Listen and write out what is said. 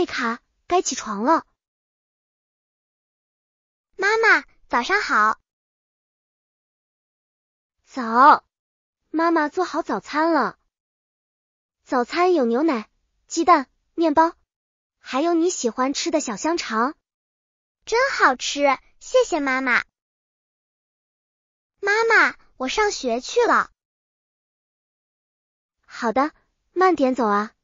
贝卡，该起床了。妈妈，早上好。早，妈妈做好早餐了。早餐有牛奶、鸡蛋、面包，还有你喜欢吃的小香肠，真好吃。谢谢妈妈。妈妈，我上学去了。好的，慢点走啊。